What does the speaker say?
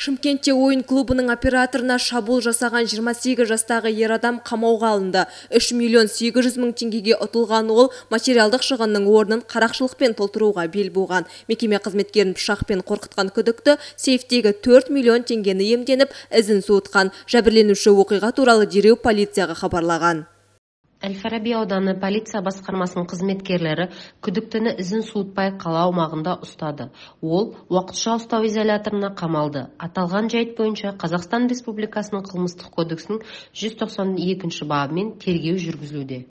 Шымкентте ойын клубының операторына шабуыл жасаған 28 жастағы ер адам қамауға алынды. 3 миллион 800 мүн теңгеге ұтылған ол материалдық шығынның орнын қарақшылықпен толтыруға бел болған. Мекеме қызметкерін пышақпен қорқытқан күдікті сейфтегі 4 миллион теңгені емденіп, ізін суытқан. Жәбірленуші оқиға туралы дереу полицияға хабарлаған әл фараби ауданы полиция басқармасының қызметкерлері күдіктіні ізін суытпай қала аумағында ұстады ол уақытша ұстау изоляторына қамалды аталған жайт бойынша қазақстан республикасының қылмыстық кодексінің 192 бабымен тергеу жүргізілуде